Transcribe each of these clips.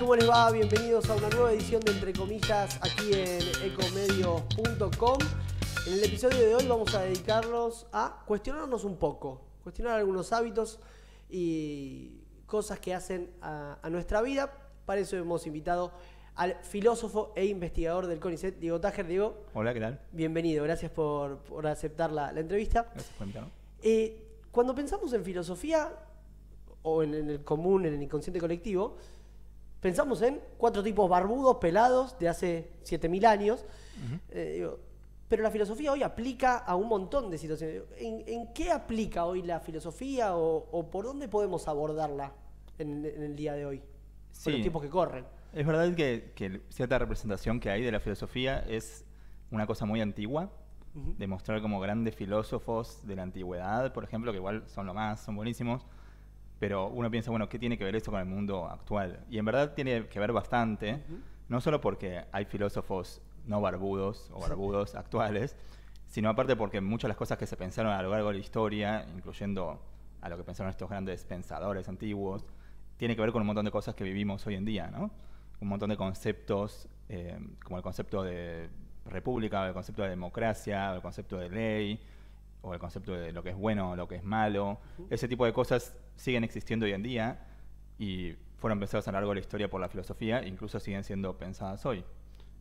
¿Cómo les va? Bienvenidos a una nueva edición de Entre Comillas aquí en ecomedios.com. En el episodio de hoy vamos a dedicarnos a cuestionarnos un poco, cuestionar algunos hábitos y cosas que hacen a, nuestra vida. Para eso hemos invitado al filósofo e investigador del CONICET, Diego Tajer. Diego. Hola, ¿qué tal? Bienvenido, gracias por, aceptar la, entrevista. Gracias por eh, cuando pensamos en filosofía, o en el común, en el inconsciente colectivo, Pensamos en cuatro tipos barbudos, pelados, de hace 7000 años. Eh, pero la filosofía hoy aplica a un montón de situaciones. ¿En, qué aplica hoy la filosofía o, por dónde podemos abordarla en, el día de hoy? con los tiempos que corren. Es verdad que, cierta representación que hay de la filosofía es una cosa muy antigua, demostrar como grandes filósofos de la antigüedad, por ejemplo, que igual son lo más, son buenísimos, pero uno piensa, bueno, ¿qué tiene que ver esto con el mundo actual? Y en verdad tiene que ver bastante, no solo porque hay filósofos no barbudos o barbudos actuales, sino aparte porque muchas de las cosas que se pensaron a lo largo de la historia, incluyendo a lo que pensaron estos grandes pensadores antiguos, tiene que ver con un montón de cosas que vivimos hoy en día, ¿no? Un montón de conceptos, eh, como el concepto de república, el concepto de democracia, el concepto de ley, o el concepto de lo que es bueno, o lo que es malo, ese tipo de cosas siguen existiendo hoy en día y fueron pensadas a lo largo de la historia por la filosofía, incluso siguen siendo pensadas hoy.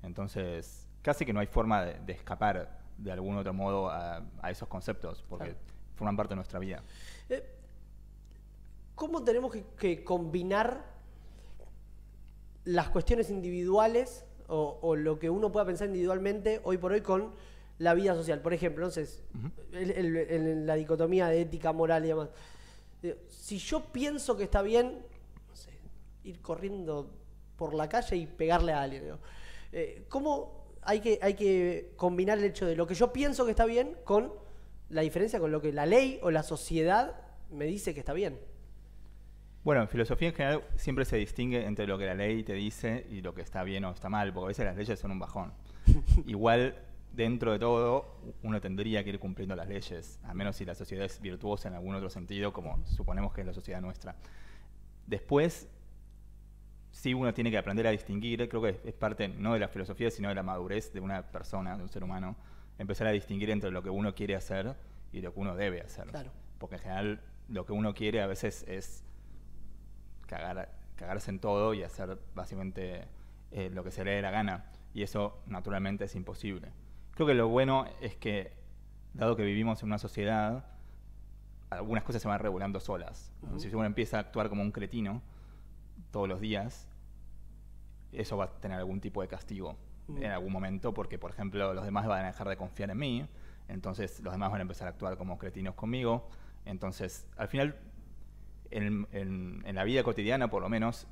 Entonces, casi que no hay forma de, escapar de algún otro modo a, esos conceptos, porque forman parte de nuestra vida. Eh, ¿Cómo tenemos que, combinar las cuestiones individuales o, o, lo que uno pueda pensar individualmente hoy por hoy con la vida social. Por ejemplo, entonces, la dicotomía de ética, moral y demás. Eh, si yo pienso que está bien, ir corriendo por la calle y pegarle a alguien, eh, ¿cómo hay que, hay que combinar el hecho de lo que yo pienso que está bien con la diferencia con lo que la ley o la sociedad me dice que está bien? Bueno, en filosofía en general siempre se distingue entre lo que la ley te dice y lo que está bien o está mal, porque a veces las leyes son un bajón. Igual dentro de todo, uno tendría que ir cumpliendo las leyes, a menos si la sociedad es virtuosa en algún otro sentido, como suponemos que es la sociedad nuestra. Después, sí uno tiene que aprender a distinguir, creo que es parte no de la filosofía, sino de la madurez de una persona, de un ser humano, empezar a distinguir entre lo que uno quiere hacer y lo que uno debe hacer. Porque en general lo que uno quiere a veces es cagarse en todo y hacer básicamente eh, lo que se le dé la gana. Y eso naturalmente es imposible. Creo que lo bueno es que, dado que vivimos en una sociedad, algunas cosas se van regulando solas. Si uno empieza a actuar como un cretino todos los días, eso va a tener algún tipo de castigo en algún momento, porque, por ejemplo, los demás van a dejar de confiar en mí, entonces los demás van a empezar a actuar como cretinos conmigo. Entonces, al final, en la vida cotidiana, por lo menos,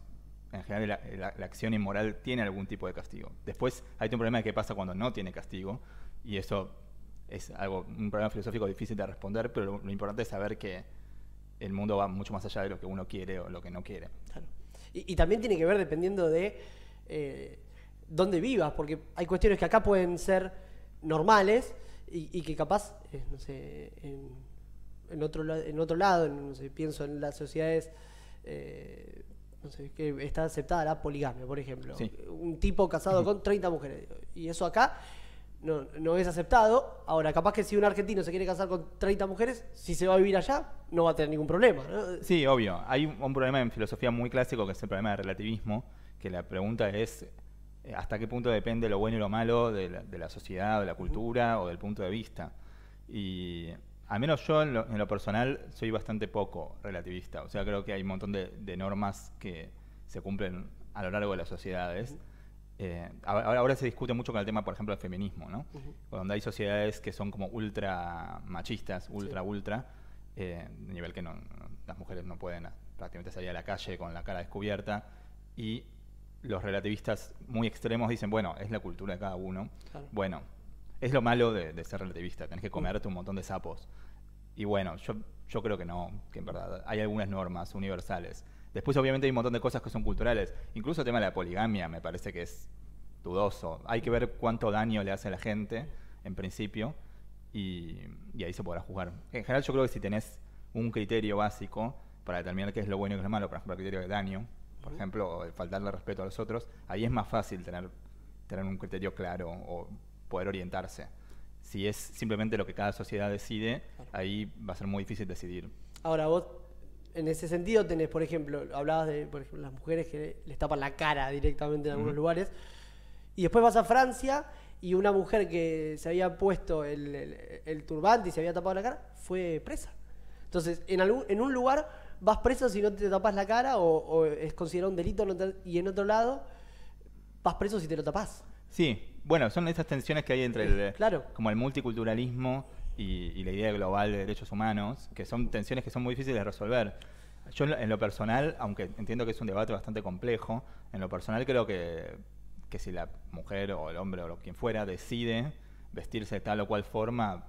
en general la, acción inmoral tiene algún tipo de castigo. Después hay un problema de qué pasa cuando no tiene castigo, y eso es algo, un problema filosófico difícil de responder, pero lo, importante es saber que el mundo va mucho más allá de lo que uno quiere o lo que no quiere. Y, también tiene que ver dependiendo de eh, dónde vivas, porque hay cuestiones que acá pueden ser normales y, que capaz, eh, no sé, en, otro, en otro lado, no sé, pienso en las sociedades... Eh, no que está aceptada la poligamia, por ejemplo. Un tipo casado con 30 mujeres. Y eso acá no, es aceptado. Ahora, capaz que si un argentino se quiere casar con 30 mujeres, si se va a vivir allá, no va a tener ningún problema. Sí, obvio. Hay un problema en filosofía muy clásico que es el problema del relativismo, que la pregunta es eh, hasta qué punto depende lo bueno y lo malo de la, de la sociedad, de la cultura o del punto de vista. Y al menos yo en lo, personal soy bastante poco relativista. O sea, creo que hay un montón de, normas que se cumplen a lo largo de las sociedades. Eh, ahora, se discute mucho con el tema, por ejemplo, del feminismo, ¿no? Donde hay sociedades que son como ultra machistas, ultra, ultra, a eh, nivel que las mujeres no pueden prácticamente salir a la calle con la cara descubierta. Y los relativistas muy extremos dicen, bueno, es la cultura de cada uno. Bueno, es lo malo de, ser relativista, tenés que comerte un montón de sapos. Y bueno, yo, yo creo que no, que en verdad hay algunas normas universales. Después obviamente hay un montón de cosas que son culturales. Incluso el tema de la poligamia me parece que es dudoso. Hay que ver cuánto daño le hace a la gente, en principio, y, ahí se podrá jugar. En general yo creo que si tenés un criterio básico para determinar qué es lo bueno y qué es lo malo, por ejemplo, el criterio de daño, por ejemplo, o faltarle respeto a los otros, ahí es más fácil tener, tener un criterio claro o poder orientarse si es simplemente lo que cada sociedad decide, ahí va a ser muy difícil decidir. Ahora, vos en ese sentido tenés, por ejemplo, hablabas de por las mujeres que les tapan la cara directamente en algunos lugares, y después vas a Francia y una mujer que se había puesto el, turbante y se había tapado la cara fue presa. Entonces, en, algún, en un lugar vas preso si no te tapas la cara o, es considerado un delito y en otro lado vas preso si te lo tapas. Sí, bueno, son esas tensiones que hay entre el, como el multiculturalismo y, la idea global de derechos humanos, que son tensiones que son muy difíciles de resolver. Yo en lo, personal, aunque entiendo que es un debate bastante complejo, en lo personal creo que, si la mujer o el hombre o quien fuera decide vestirse de tal o cual forma,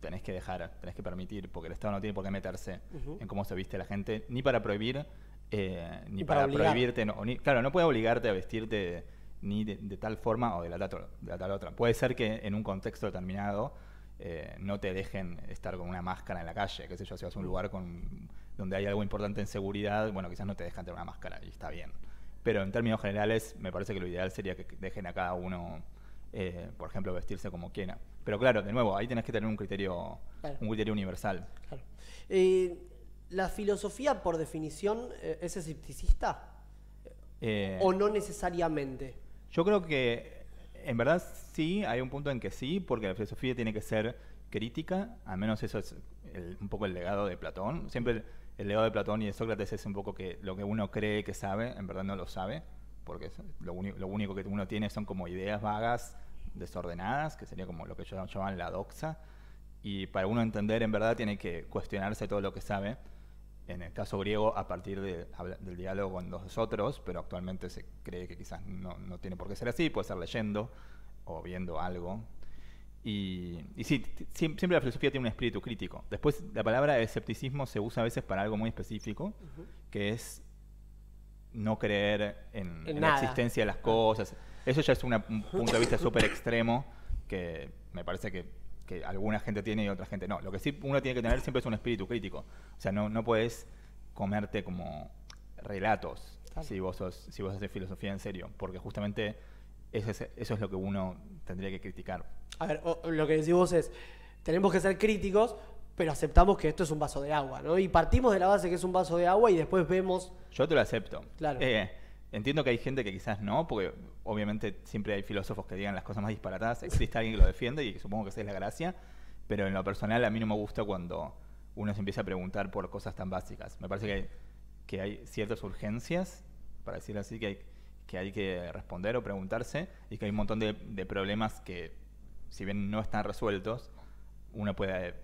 tenés que dejar, tenés que permitir, porque el Estado no tiene por qué meterse en cómo se viste la gente, ni para prohibir, eh, ni, para, prohibirte, ni, claro, no puede obligarte a vestirte ni de, tal forma o de la, tal otra. Puede ser que en un contexto determinado eh, no te dejen estar con una máscara en la calle, qué sé yo, si vas a un lugar con, donde hay algo importante en seguridad, bueno, quizás no te dejan tener una máscara y está bien. Pero en términos generales, me parece que lo ideal sería que dejen a cada uno, eh, por ejemplo, vestirse como quiera. Pero claro, de nuevo, ahí tenés que tener un criterio, universal. Eh, ¿La filosofía, por definición, es escepticista? ¿O no necesariamente? Yo creo que en verdad sí, hay un punto en que sí, porque la filosofía tiene que ser crítica, al menos eso es un poco el legado de Platón. Siempre el, legado de Platón y de Sócrates es un poco que lo que uno cree que sabe, en verdad no lo sabe, porque lo, lo, único que uno tiene son como ideas vagas, desordenadas, que sería como lo que ellos llaman la doxa, y para uno entender en verdad tiene que cuestionarse todo lo que sabe en el caso griego a partir del diálogo con los otros, pero actualmente se cree que quizás no, tiene por qué ser así, puede ser leyendo o viendo algo. Y, y sí, siempre la filosofía tiene un espíritu crítico. Después, la palabra escepticismo se usa a veces para algo muy específico, que es no creer en, la existencia de las cosas. Eso ya es un punto de vista súper extremo que me parece que que alguna gente tiene y otra gente no. Lo que sí uno tiene que tener siempre es un espíritu crítico. O sea, no, no puedes comerte como relatos si vos si vos haces filosofía en serio, porque justamente eso es, lo que uno tendría que criticar. A ver, lo que decís vos es, tenemos que ser críticos, pero aceptamos que esto es un vaso de agua, ¿no? Y partimos de la base que es un vaso de agua y después vemos... Yo te lo acepto. Claro. Eh, Entiendo que hay gente que quizás no, porque obviamente siempre hay filósofos que digan las cosas más disparatadas. Existe alguien que lo defiende y supongo que esa es la gracia. Pero en lo personal, a mí no me gusta cuando uno se empieza a preguntar por cosas tan básicas. Me parece que hay, que hay ciertas urgencias, para decirlo así, que hay, que hay que responder o preguntarse y que hay un montón de problemas que, si bien no están resueltos, uno puede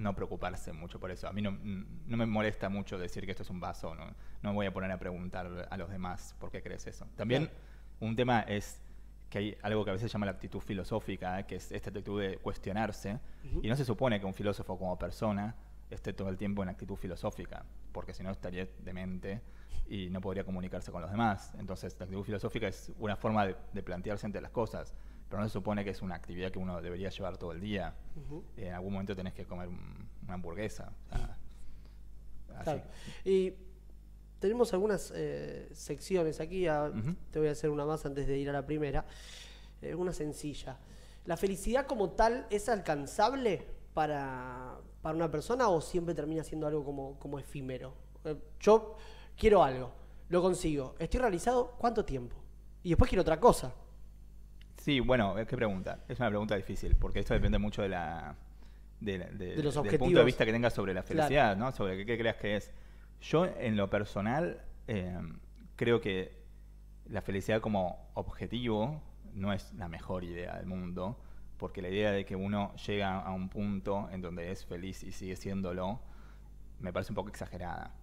no preocuparse mucho por eso. A mí no, me molesta mucho decir que esto es un vaso, no, no voy a poner a preguntar a los demás por qué crees eso. También un tema es que hay algo que a veces se llama la actitud filosófica, que es esta actitud de cuestionarse, y no se supone que un filósofo como persona esté todo el tiempo en actitud filosófica, porque si no estaría demente y no podría comunicarse con los demás. Entonces, la actitud filosófica es una forma de, plantearse entre las cosas pero no se supone que es una actividad que uno debería llevar todo el día. en algún momento tenés que comer una hamburguesa. Y tenemos algunas eh, secciones aquí, ah, te voy a hacer una más antes de ir a la primera, eh, una sencilla. ¿La felicidad como tal es alcanzable para, para una persona o siempre termina siendo algo como, como efímero? Eh, yo quiero algo, lo consigo, estoy realizado, ¿cuánto tiempo? Y después quiero otra cosa. Sí, bueno, eh, qué pregunta. Es una pregunta difícil, porque esto depende mm. mucho de la, los del punto de vista que tengas sobre la felicidad, ¿no? Sobre qué, creas que es. Yo, en lo personal, em, creo que la felicidad como objetivo no es la mejor idea del mundo, porque la idea de que uno llega a un punto en donde es feliz y sigue siéndolo, me parece un poco exagerada.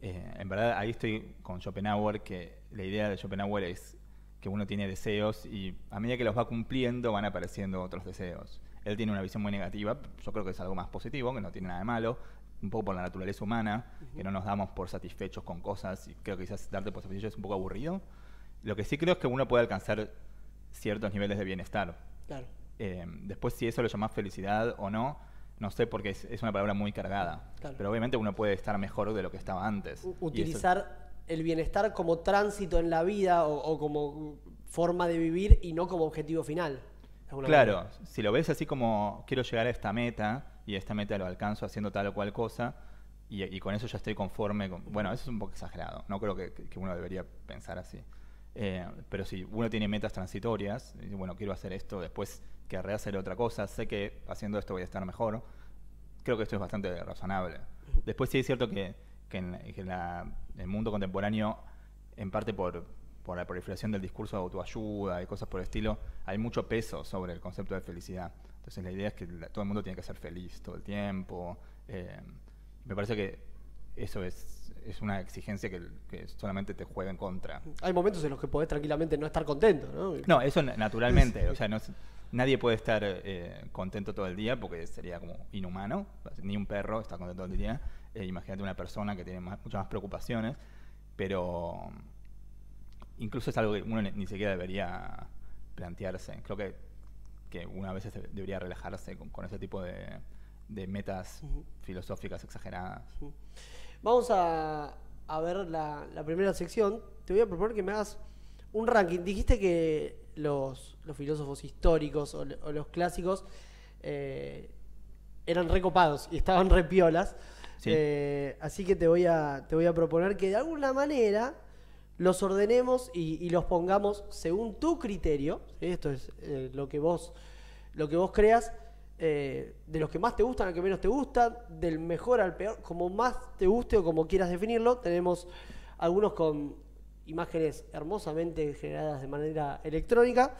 Eh, en verdad, ahí estoy con Schopenhauer, que la idea de Schopenhauer es que uno tiene deseos y a medida que los va cumpliendo van apareciendo otros deseos. Él tiene una visión muy negativa, yo creo que es algo más positivo, que no tiene nada de malo, un poco por la naturaleza humana, que no nos damos por satisfechos con cosas y creo que quizás darte por satisfecho es un poco aburrido. Lo que sí creo es que uno puede alcanzar ciertos niveles de bienestar. Eh, después si eso lo llamas felicidad o no, no sé porque es, es una palabra muy cargada, pero obviamente uno puede estar mejor de lo que estaba antes. utilizar el bienestar como tránsito en la vida o, como forma de vivir y no como objetivo final. Claro, si lo ves así como quiero llegar a esta meta y esta meta lo alcanzo haciendo tal o cual cosa y, con eso ya estoy conforme. bueno, eso es un poco exagerado, no creo que, uno debería pensar así. Eh, pero si uno tiene metas transitorias, bueno, quiero hacer esto, después querré hacer otra cosa, sé que haciendo esto voy a estar mejor, creo que esto es bastante razonable. Después sí es cierto que en la el mundo contemporáneo, en parte por, por la proliferación del discurso de autoayuda y cosas por el estilo, hay mucho peso sobre el concepto de felicidad. Entonces la idea es que todo el mundo tiene que ser feliz todo el tiempo. Eh, me parece que eso es, es una exigencia que, solamente te juega en contra. Hay momentos en los que podés tranquilamente no estar contento, ¿no? No, eso naturalmente. O sea, no nadie puede estar eh, contento todo el día porque sería como inhumano. Ni un perro está contento todo el día. Eh, imagínate una persona que tiene muchas más preocupaciones, pero incluso es algo que uno ni siquiera debería plantearse. Creo que, que uno a veces debería relajarse con, ese tipo de, metas filosóficas exageradas. Vamos a, ver la, primera sección. Te voy a proponer que me hagas un ranking. Dijiste que los, filósofos históricos o, los clásicos eh, eran recopados y estaban repiolas. Eh, así que te voy, a, te voy a proponer que de alguna manera los ordenemos y, los pongamos según tu criterio. Esto es eh, lo, que vos, lo que vos creas. Eh, de los que más te gustan A los que menos te gustan, del mejor al peor, como más te guste o como quieras definirlo. Tenemos algunos con imágenes hermosamente generadas de manera electrónica.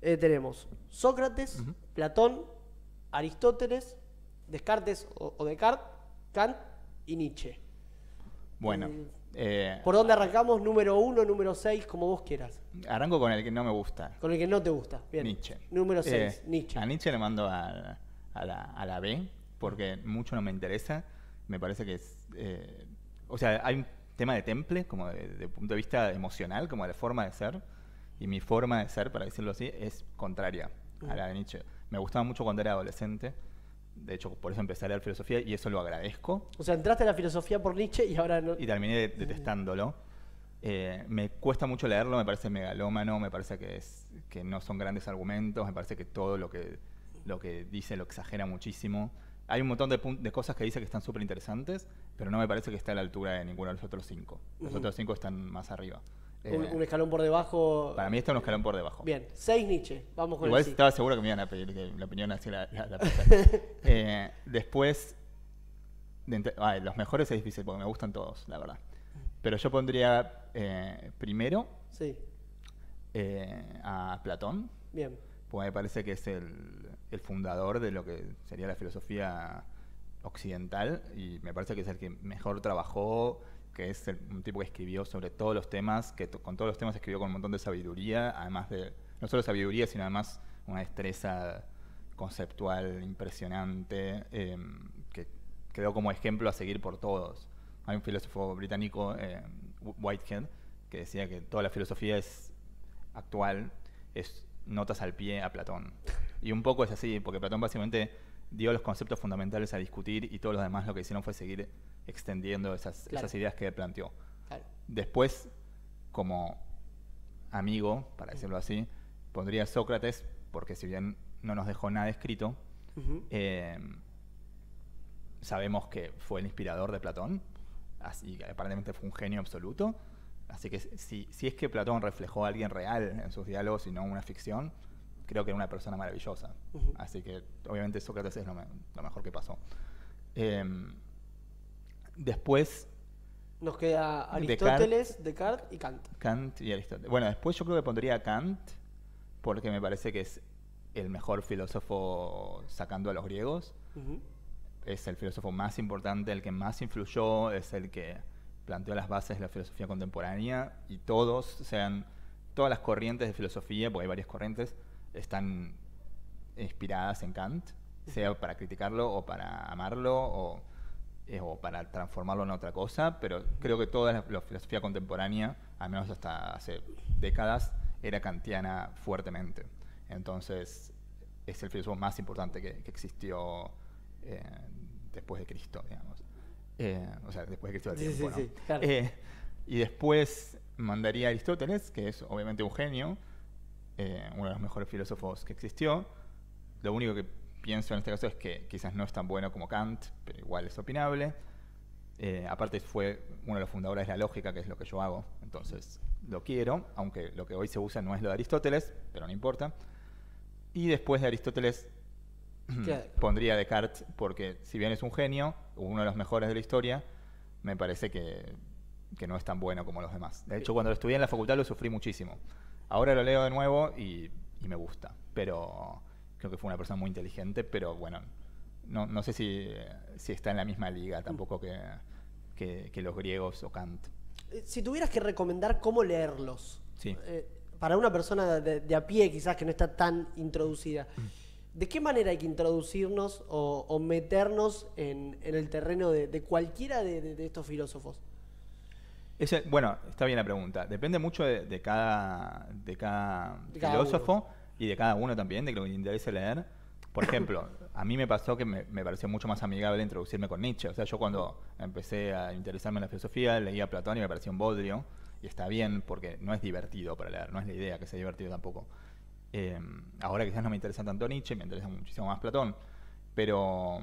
tenemos Sócrates, Platón, Aristóteles, Descartes o Descartes, y Nietzsche. Bueno. Eh, eh, ¿Por dónde arrancamos? Número uno, número seis, como vos quieras. Arranco con el que no me gusta. Con el que no te gusta. Bien. Nietzsche. Número eh, seis, Nietzsche. A Nietzsche le mando a, a, la, a, la, B, porque mucho no me interesa. Me parece que es. o sea, hay un tema de temple, como de, punto de vista emocional, como de forma de ser. Y mi forma de ser, para decirlo así, es contraria a la de Nietzsche. Me gustaba mucho cuando era adolescente de hecho, por eso empecé a leer filosofía y eso lo agradezco. O sea, entraste a la filosofía por Nietzsche y ahora no... Y terminé detestándolo. Eh, me cuesta mucho leerlo, me parece megalómano, me parece que, es, que no son grandes argumentos, me parece que todo lo que, lo que dice lo exagera muchísimo. Hay un montón de, cosas que dice que están súper interesantes, pero no me parece que esté a la altura de ninguno de los otros cinco. Los otros cinco están más arriba. Eh, un, escalón por debajo. Para mí está un escalón por debajo. Bien, seis Nietzsche. Vamos Igual estaba seguro que me iban a pedir la opinión así la, la, eh, Después, los mejores es difícil porque me gustan todos, la verdad. Pero yo pondría eh, primero sí. a Platón. Bien. pues me parece que es el, el fundador de lo que sería la filosofía occidental y me parece que es el que mejor trabajó que es un tipo que escribió sobre todos los temas, que con todos los temas escribió con un montón de sabiduría, además de, no solo sabiduría, sino además una destreza conceptual impresionante, em, que quedó como ejemplo a seguir por todos. Hay un filósofo británico, em, Whitehead, que decía que toda la filosofía es actual, es notas al pie a Platón. Y un poco es así, porque Platón básicamente dio los conceptos fundamentales a discutir y todos los demás lo que hicieron fue seguir extendiendo esas, ideas que planteó. Después, como amigo, para decirlo así, pondría Sócrates, porque si bien no nos dejó nada escrito, eh, sabemos que fue el inspirador de Platón, así que aparentemente fue un genio absoluto. Así que si, es que Platón reflejó a alguien real en sus diálogos y no una ficción, creo que era una persona maravillosa. Así que obviamente Sócrates es lo, mejor que pasó. Em, Después. Nos queda Aristóteles, Descartes, y Kant. Kant y Aristóteles. Bueno, después yo creo que pondría a Kant, porque me parece que es el mejor filósofo sacando a los griegos. Es el filósofo más importante, el que más influyó, es el que planteó las bases de la filosofía contemporánea y todos, sean todas las corrientes de filosofía, porque hay varias corrientes, están inspiradas en Kant, sea para criticarlo o para amarlo o o para transformarlo en otra cosa, pero creo que toda la, filosofía contemporánea, al menos hasta hace décadas, era kantiana fuertemente. Entonces, es el filósofo más importante que, existió eh, después de Cristo, digamos. Eh, o sea, después de Cristo eh, y después mandaría a Aristóteles, que es obviamente un genio, uno de los mejores filósofos que existió. Lo único que pienso en este caso es que quizás no es tan bueno como Kant, pero igual es opinable. Eh, aparte fue uno de los fundadores de la lógica, que es lo que yo hago, entonces lo quiero, aunque lo que hoy se usa no es lo de Aristóteles, pero no importa. Y después de Aristóteles pondría pondría Descartes, porque si bien es un genio, uno de los mejores de la historia, me parece que, no es tan bueno como los demás. De hecho, cuando lo estudié en la facultad lo sufrí muchísimo. Ahora lo leo de nuevo y me gusta, pero creo que fue una persona muy inteligente, pero bueno, no, sé si, está en la misma liga tampoco que, los griegos o Kant. Eh, si tuvieras que recomendar cómo leerlos, eh, para una persona de, a pie quizás que no está tan introducida, mm. ¿de qué manera hay que introducirnos o, meternos en, el terreno de, cualquiera de, estos filósofos? bueno, está bien la pregunta. Depende mucho de, cada, de cada, filósofo y de cada uno también, de que te interese leer. Por ejemplo, a mí me pasó que me, me, pareció mucho más amigable introducirme con Nietzsche. O sea, yo cuando empecé a interesarme en la filosofía, leía a Platón y me parecía un bodrio. Y está bien porque no es divertido para leer, no es la idea que sea divertido tampoco. Em, ahora quizás no me interesa tanto Nietzsche, me interesa muchísimo más Platón. Pero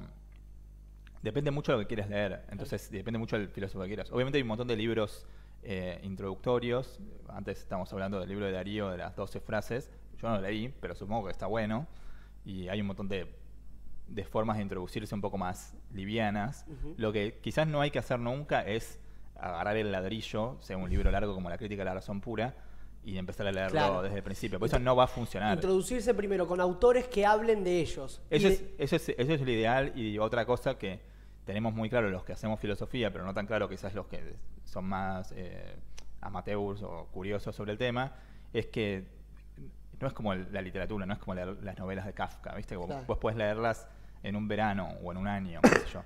depende mucho de lo que quieras leer. Entonces, depende mucho del filósofo que quieras. Obviamente hay un montón de libros eh, introductorios. Antes estábamos hablando del libro de Darío de las 12 frases. Yo no lo leí, pero supongo que está bueno. Y hay un montón de, formas de introducirse un poco más livianas. Lo que quizás no hay que hacer nunca es agarrar el ladrillo, sea un libro largo como La crítica de la razón pura, y empezar a leerlo desde el principio. Por eso no va a funcionar. Introducirse primero con autores que hablen de ellos. Eso, Es, el ideal y otra cosa que tenemos muy claro los que hacemos filosofía, pero no tan claro quizás los que son más eh, amateurs o curiosos sobre el tema, es que no es como la literatura, no es como leer las novelas de Kafka, ¿viste? pues Vos, leerlas en un verano o en un año, qué sé yo.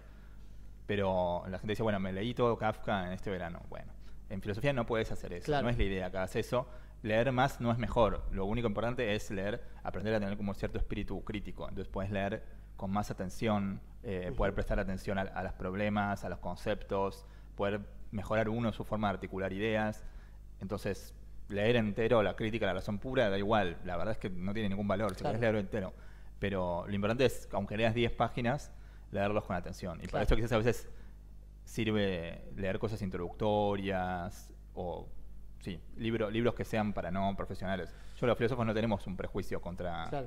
Pero la gente dice, bueno, me leí todo Kafka en este verano. Bueno, en filosofía no puedes hacer eso, no es la idea que hagas eso. Leer más no es mejor, lo único importante es leer, aprender a tener como cierto espíritu crítico. Entonces puedes leer con más atención, eh, poder prestar atención a, a, los problemas, a los conceptos, poder mejorar uno su forma de articular ideas. Entonces, leer entero la crítica, la razón pura, da igual. La verdad es que no tiene ningún valor, si querés leerlo entero. Pero lo importante es, aunque leas 10 páginas, leerlos con atención. Y para eso quizás a veces sirve leer cosas introductorias o sí, libros que sean para no profesionales. Yo los filósofos no tenemos un prejuicio contra,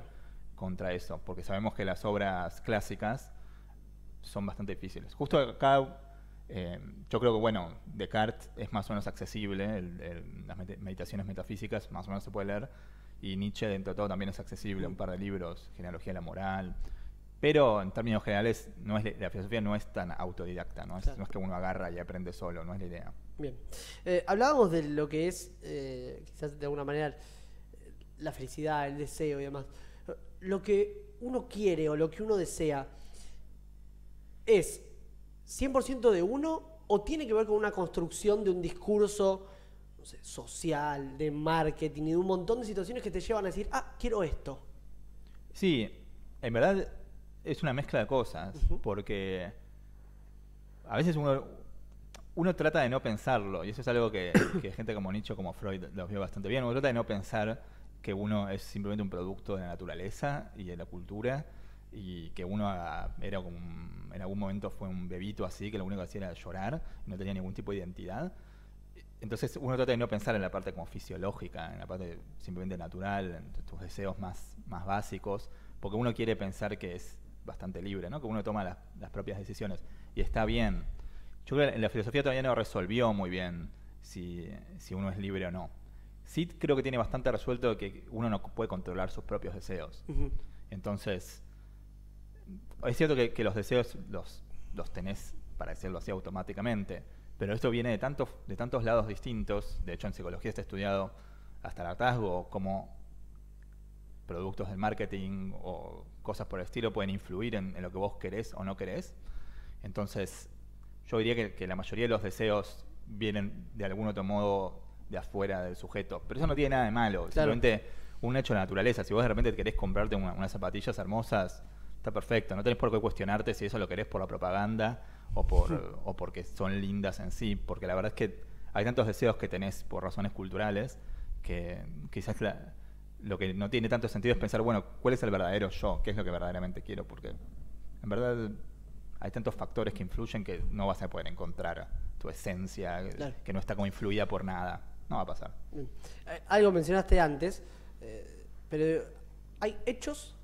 contra eso, porque sabemos que las obras clásicas son bastante difíciles. Justo acá eh, yo creo que, bueno, Descartes es más o menos accesible, las meditaciones metafísicas más o menos se puede leer, y Nietzsche dentro de todo también es accesible, un mm. par de libros, Genealogía de la Moral, pero en términos generales no es, la filosofía no es tan autodidacta, ¿no? Es, que uno agarra y aprende solo, no es la idea. Bien, eh, hablábamos de lo que es, eh, quizás de alguna manera, la felicidad, el deseo y demás. Lo que uno quiere o lo que uno desea es 100% de uno o tiene que ver con una construcción de un discurso social, de marketing y de un montón de situaciones que te llevan a decir, ah, quiero esto? Sí, en verdad es una mezcla de cosas, porque a veces uno, trata de no pensarlo, y eso es algo que, gente como Nietzsche, como Freud, lo vio bastante bien, uno trata de no pensar que uno es simplemente un producto de la naturaleza y de la cultura, y que uno era como en algún momento fue un bebito así, que lo único que hacía era llorar, no tenía ningún tipo de identidad. Entonces uno trata de no pensar en la parte como fisiológica, en la parte simplemente natural, en tus deseos más, más básicos, porque uno quiere pensar que es bastante libre, ¿no? que uno toma las, propias decisiones y está bien. Yo creo que la filosofía todavía no resolvió muy bien si, si uno es libre o no. Sí creo que tiene bastante resuelto que uno no puede controlar sus propios deseos. Entonces, es cierto que, los deseos los, tenés, para decirlo así, automáticamente, pero esto viene de tantos, de tantos lados distintos. De hecho, en psicología está estudiado hasta el hartazgo, cómo productos del marketing o cosas por el estilo pueden influir en, lo que vos querés o no querés. Entonces, yo diría que, la mayoría de los deseos vienen de algún otro modo de afuera del sujeto. Pero eso no tiene nada de malo. Simplemente un hecho de naturaleza. Si vos de repente querés comprarte unas zapatillas hermosas Está perfecto, no tenés por qué cuestionarte si eso lo querés por la propaganda o, por, porque son lindas en sí, porque la verdad es que hay tantos deseos que tenés por razones culturales que quizás lo que no tiene tanto sentido es pensar, bueno, ¿cuál es el verdadero yo? ¿Qué es lo que verdaderamente quiero? Porque en verdad hay tantos factores que influyen que no vas a poder encontrar tu esencia, que no está como influida por nada. No va a pasar. Eh, algo mencionaste antes, eh, pero hay hechos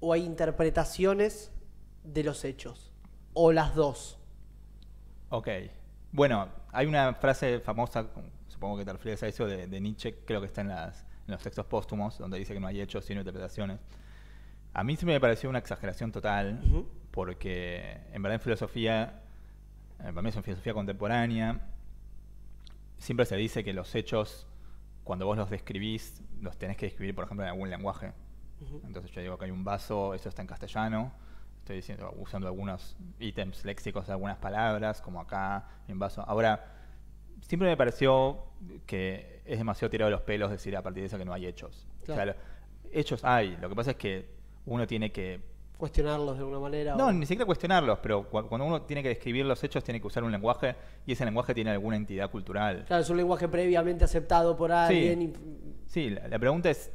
o hay interpretaciones de los hechos? ¿O las dos? Ok. Bueno, hay una frase famosa, supongo que te refieres a eso, de, Nietzsche, creo que está en, los textos póstumos, donde dice que no hay hechos sino interpretaciones. A mí sí me pareció una exageración total, porque en verdad en filosofía, eh, para mí es en filosofía contemporánea, siempre se dice que los hechos, cuando vos los describís, los tenés que describir, por ejemplo, en algún lenguaje. Entonces yo digo que hay un vaso, eso está en castellano, estoy diciendo, usando algunos ítems léxicos de algunas palabras, como acá, en un vaso. Ahora, siempre me pareció que es demasiado tirado de los pelos decir a partir de eso que no hay hechos. Claro. hechos hay, lo que pasa es que uno tiene que cuestionarlos de alguna manera. No, ni siquiera cuestionarlos, pero cuando uno tiene que describir los hechos, tiene que usar un lenguaje y ese lenguaje tiene alguna entidad cultural. Claro, es un lenguaje previamente aceptado por alguien. Sí, la, pregunta es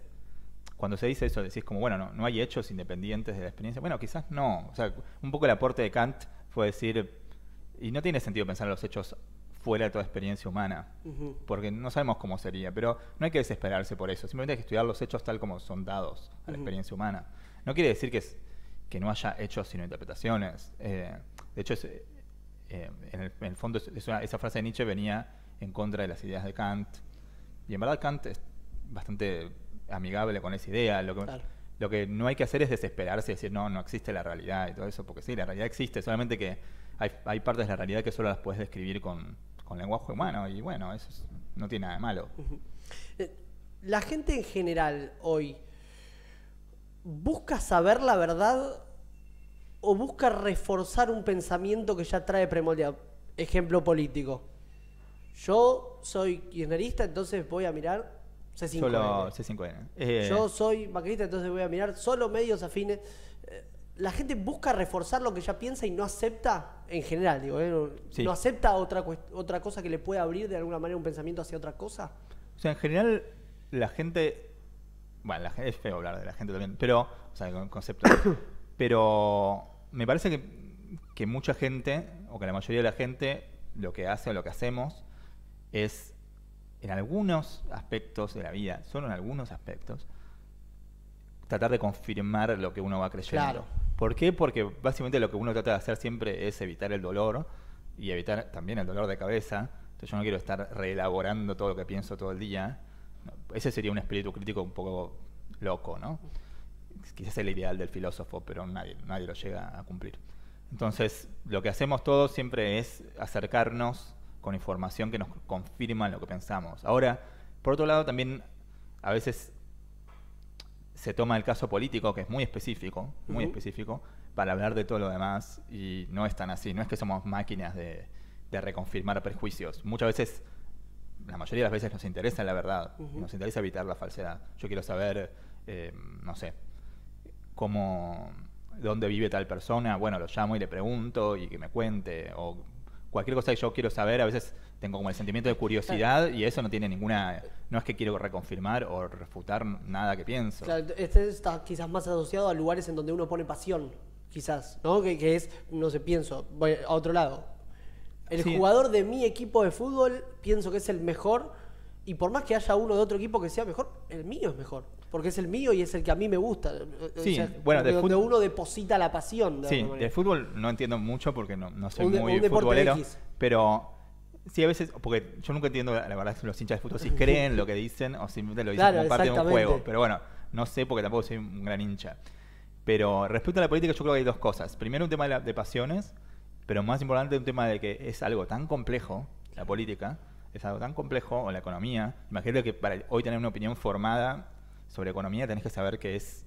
cuando se dice eso, decís como, bueno, no, no hay hechos independientes de la experiencia. Bueno, quizás no. O sea, un poco el aporte de Kant fue decir, y no tiene sentido pensar en los hechos fuera de toda experiencia humana, porque no sabemos cómo sería, pero no hay que desesperarse por eso, simplemente hay que estudiar los hechos tal como son dados a la experiencia humana. No quiere decir que, que no haya hechos sino interpretaciones. Eh, de hecho, eh, en, el, fondo esa frase de Nietzsche venía en contra de las ideas de Kant, y en verdad Kant es bastante amigable con esa idea. Lo que, no hay que hacer es desesperarse y decir, no, no existe la realidad y todo eso, porque sí, la realidad existe, solamente que hay, partes de la realidad que solo las puedes describir con, con lenguaje humano y bueno, eso no tiene nada de malo. Eh, la gente en general hoy busca saber la verdad o busca reforzar un pensamiento que ya trae premoldeado. Ejemplo político. Yo soy kirchnerista, entonces voy a mirar c eh. Yo soy maquinista, entonces voy a mirar solo medios afines. Eh, la gente busca reforzar lo que ya piensa y no acepta, en general, digo, eh, no acepta otra, otra cosa que le pueda abrir de alguna manera un pensamiento hacia otra cosa. O sea, en general, la gente. Bueno, es feo hablar de la gente también, pero. O sea, concepto. pero me parece que, que mucha gente, o que la mayoría de la gente, lo que hace o lo que hacemos es en algunos aspectos de la vida, solo en algunos aspectos, tratar de confirmar lo que uno va creyendo. Claro. ¿Por qué? Porque básicamente lo que uno trata de hacer siempre es evitar el dolor y evitar también el dolor de cabeza. Entonces yo no quiero estar reelaborando todo lo que pienso todo el día. Ese sería un espíritu crítico un poco loco, ¿no? Quizás es el ideal del filósofo, pero nadie, nadie lo llega a cumplir. Entonces, lo que hacemos todos siempre es acercarnos con información que nos confirma lo que pensamos. Ahora, por otro lado, también a veces se toma el caso político, que es muy específico, muy específico, para hablar de todo lo demás y no es tan así, no es que somos máquinas de, reconfirmar prejuicios. Muchas veces, la mayoría de las veces nos interesa la verdad, nos interesa evitar la falsedad. Yo quiero saber, eh, no sé, cómo, dónde vive tal persona, bueno, lo llamo y le pregunto y que me cuente, o cualquier cosa que yo quiero saber, a veces tengo como el sentimiento de curiosidad y eso no tiene ninguna, no es que quiero reconfirmar o refutar nada que pienso. este está quizás más asociado a lugares en donde uno pone pasión, quizás, ¿no? Que, es, no sé, pienso, voy a otro lado. El jugador de mi equipo de fútbol pienso que es el mejor y por más que haya uno de otro equipo que sea mejor, el mío es mejor porque es el mío y es el que a mí me gusta. Sí, bueno, de uno deposita la pasión. sí, del fútbol no entiendo mucho porque no, no soy muy futbolero, pero sí, a veces, porque yo nunca entiendo, la verdad, los hinchas de fútbol si creen lo que dicen o simplemente lo dicen como parte de un juego, pero bueno, no sé porque tampoco soy un gran hincha. Pero respecto a la política, yo creo que hay dos cosas. Primero, un tema de, de pasiones, pero más importante, un tema de que es algo tan complejo, la política, es algo tan complejo, o la economía. Imagínate que para hoy tener una opinión formada sobre economía tenés que saber qué es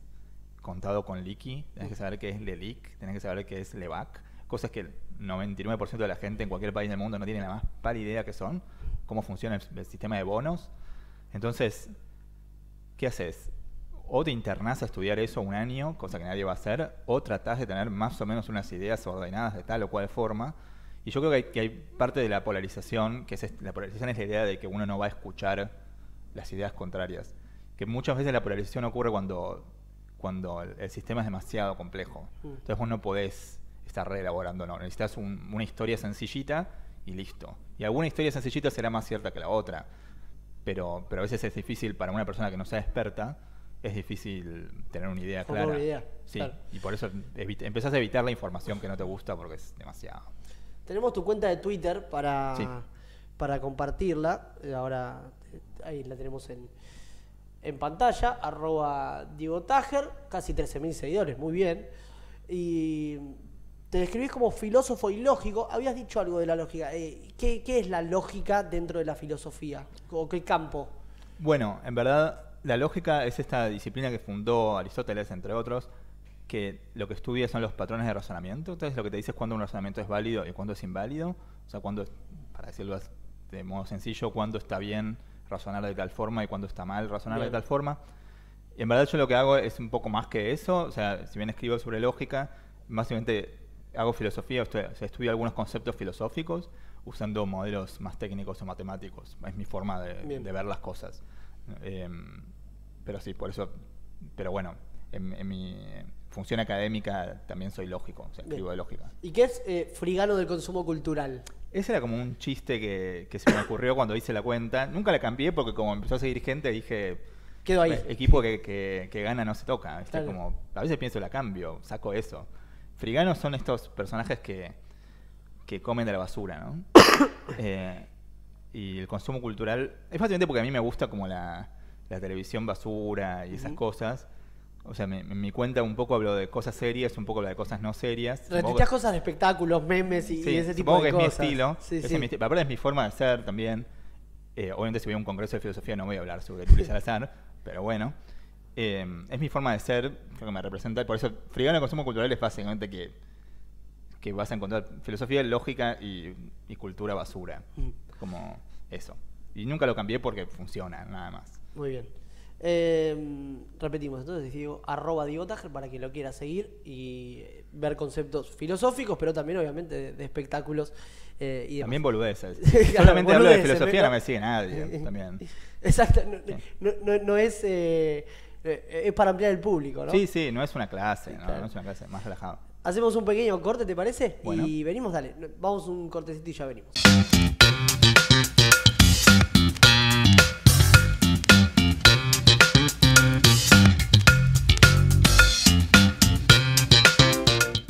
contado con liqui, mm. e tenés que saber qué es LELIC, tenés que saber qué es LEVAC, cosas que el 99% de la gente en cualquier país del mundo no tiene la más pálida idea que son, cómo funciona el, sistema de bonos. Entonces, ¿qué haces? O te internás a estudiar eso un año, cosa que nadie va a hacer, o tratás de tener más o menos unas ideas ordenadas de tal o cual forma. Y yo creo que hay, que hay parte de la polarización, que es, la polarización es la idea de que uno no va a escuchar las ideas contrarias que muchas veces la polarización ocurre cuando, cuando el, sistema es demasiado complejo. Mm. Entonces vos no podés estar reelaborando, no. Necesitas una historia sencillita y listo. Y alguna historia sencillita será más cierta que la otra. Pero, pero a veces es difícil para una persona que no sea experta, es difícil tener una idea clara. sí, y por eso empezás a evitar la información que no te gusta porque es demasiado. Tenemos tu cuenta de Twitter para, para compartirla. Eh, ahora eh, ahí la tenemos en, en pantalla, arroba Diego Tajer, casi 13.000 seguidores, muy bien. Y te describís como filósofo y lógico. Habías dicho algo de la lógica. Eh, ¿qué, ¿qué, es la lógica dentro de la filosofía? ¿O qué campo? Bueno, en verdad, la lógica es esta disciplina que fundó Aristóteles, entre otros, que lo que estudia son los patrones de razonamiento. Entonces, lo que te dice es cuándo un razonamiento es válido y cuándo es inválido. O sea, cuándo, para decirlo de modo sencillo, cuándo está bien razonar de tal forma y cuando está mal razonar de tal forma. en verdad yo lo que hago es un poco más que eso, o sea, si bien escribo sobre lógica, básicamente hago filosofía, estudio, o sea, estudio algunos conceptos filosóficos usando modelos más técnicos o matemáticos. Es mi forma de, ver las cosas. Em, pero sí, por eso, pero bueno, en, mi función académica también soy lógico, o sea, escribo de lógica. ¿Y qué es frigalo eh, frigano del consumo cultural? Ese era como un chiste que, se me ocurrió cuando hice la cuenta. Nunca la cambié porque como empezó a seguir gente dije... Quedo ahí. Equipo que, gana no se toca. Este, como, a veces pienso la cambio, saco eso. Friganos son estos personajes que, comen de la basura, ¿no? Eh, y el consumo cultural es fácilmente porque a mí me gusta como la, televisión basura y esas cosas. O sea, en mi cuenta un poco hablo de cosas serias, un poco hablo de cosas no serias. Retuiteas cosas de espectáculos, memes y, ese tipo de cosas. Supongo que es mi estilo. Sí, es Mi es mi forma de ser también. Eh, obviamente si voy a un congreso de filosofía no voy a hablar sobre Luis Salazar, pero bueno. Eh, es mi forma de ser, creo que me representa. Por eso, Frigano el consumo cultural es básicamente que, vas a encontrar filosofía, lógica y, cultura basura. Mm. Como eso. Y nunca lo cambié porque funciona, nada más. Muy bien. Em, repetimos, entonces digo arroba Diotager para que lo quiera seguir y ver conceptos filosóficos, pero también obviamente de, espectáculos. Eh, y también boludeces. Eh, solamente hablo de filosofía, ¿eh? ¿no? me sigue nadie. Exacto, no, es... es para ampliar el público, ¿no? Sí, sí, no es una clase, no, es una clase, más relajada. Hacemos un pequeño corte, ¿te parece? Y venimos, dale, vamos un cortecito y ya venimos.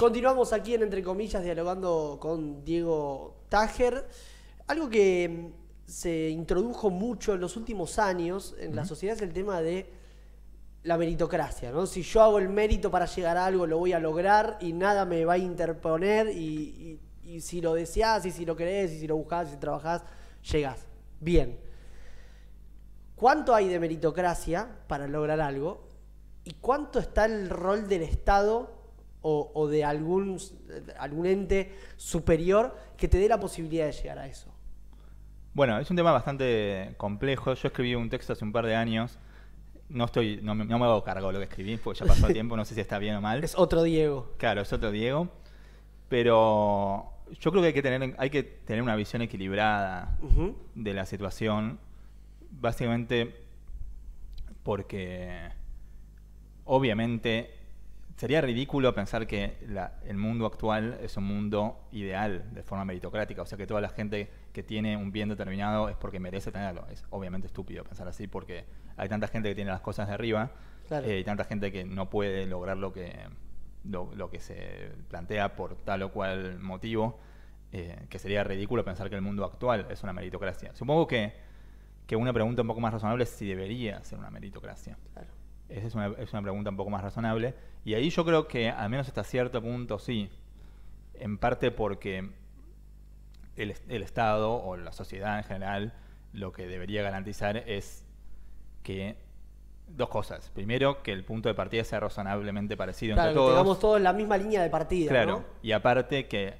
Continuamos aquí en Entre Comillas dialogando con Diego Tajer. Algo que mm, se introdujo mucho en los últimos años en la sociedad es el tema de la meritocracia, ¿no? Si yo hago el mérito para llegar a algo, lo voy a lograr y nada me va a interponer y, si lo deseas y si lo querés y si lo buscas y si trabajás, llegás. Bien. ¿Cuánto hay de meritocracia para lograr algo? ¿Y cuánto está el rol del Estado o, de algún, algún ente superior que te dé la posibilidad de llegar a eso? Bueno, es un tema bastante complejo. Yo escribí un texto hace un par de años. No estoy, no, me, hago cargo de lo que escribí, porque ya pasó tiempo, no sé si está bien o mal. Es otro Diego. Claro, es otro Diego. Pero yo creo que hay que tener, hay que tener una visión equilibrada de la situación. Básicamente porque obviamente sería ridículo pensar que el mundo actual es un mundo ideal de forma meritocrática, o sea que toda la gente que tiene un bien determinado es porque merece tenerlo. Es obviamente estúpido pensar así porque hay tanta gente que tiene las cosas de arriba eh, y tanta gente que no puede lograr lo que, lo, que se plantea por tal o cual motivo, eh, que sería ridículo pensar que el mundo actual es una meritocracia. Supongo que, que una pregunta un poco más razonable es si debería ser una meritocracia. Claro. Esa es una, pregunta un poco más razonable. Y ahí yo creo que, al menos hasta cierto punto, sí. En parte porque el, el Estado o la sociedad en general lo que debería garantizar es que dos cosas. Primero, que el punto de partida sea razonablemente parecido claro, entre todos. Que tengamos todos la misma línea de partida. Claro. Y aparte que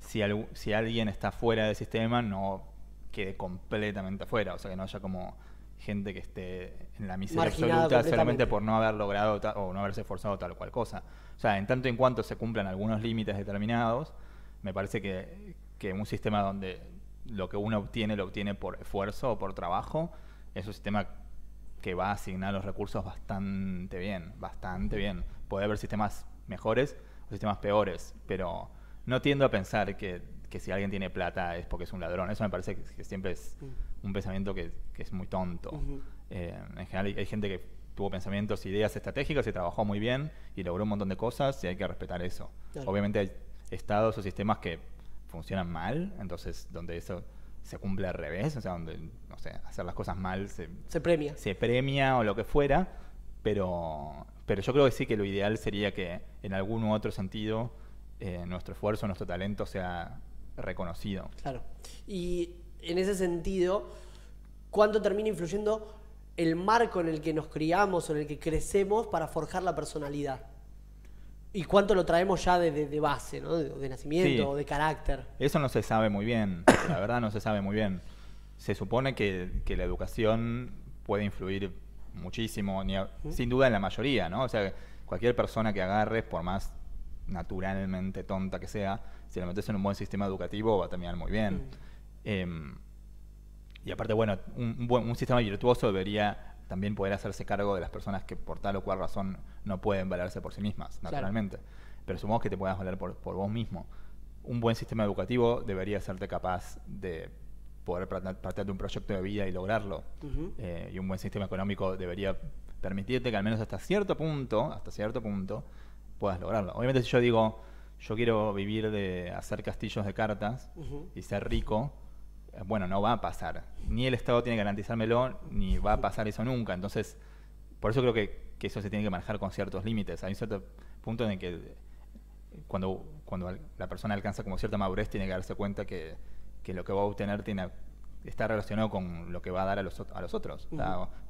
si, si alguien está fuera del sistema, no quede completamente fuera O sea, que no haya como gente que esté en la miseria absoluta solamente por no haber logrado o no haberse esforzado tal o cual cosa. O sea, en tanto en cuanto se cumplan algunos límites determinados, me parece que, que un sistema donde lo que uno obtiene lo obtiene por esfuerzo o por trabajo, es un sistema que va a asignar los recursos bastante bien, bastante bien. Puede haber sistemas mejores o sistemas peores, pero no tiendo a pensar que que si alguien tiene plata es porque es un ladrón. Eso me parece que, siempre es mm. un pensamiento que, es muy tonto. Eh, en general hay, gente que tuvo pensamientos, ideas estratégicas y trabajó muy bien y logró un montón de cosas y hay que respetar eso. Obviamente hay estados o sistemas que funcionan mal, entonces donde eso se cumple al revés, o sea, donde, no sé, hacer las cosas mal se, premia. o lo que fuera, pero, pero yo creo que sí que lo ideal sería que en algún u otro sentido eh, nuestro esfuerzo, nuestro talento sea reconocido. Claro. Y en ese sentido, ¿cuánto termina influyendo el marco en el que nos criamos o en el que crecemos para forjar la personalidad? ¿Y cuánto lo traemos ya de, base, ¿no? de, nacimiento o de carácter? Eso no se sabe muy bien, la verdad no se sabe muy bien. Se supone que, la educación puede influir muchísimo, sin duda en la mayoría, ¿no? O sea, cualquier persona que agarres, por más naturalmente tonta que sea, si la metes en un buen sistema educativo va a terminar muy bien. Mm. Em, y aparte, bueno, un, sistema virtuoso debería también poder hacerse cargo de las personas que por tal o cual razón no pueden valerse por sí mismas, naturalmente. Pero supongamos que te puedas valer por, vos mismo. Un buen sistema educativo debería hacerte capaz de poder partir de un proyecto de vida y lograrlo. Eh, y un buen sistema económico debería permitirte que al menos hasta cierto punto, hasta cierto punto, puedas lograrlo. Obviamente si yo digo, yo quiero vivir de hacer castillos de cartas y ser rico, eh, bueno, no va a pasar. Ni el Estado tiene que garantizármelo, ni va a pasar eso nunca. Entonces, por eso creo que, eso se tiene que manejar con ciertos límites. Hay un cierto punto en el que cuando, cuando la persona alcanza como cierta madurez tiene que darse cuenta que, lo que va a obtener tiene, está relacionado con lo que va a dar a los, a los otros.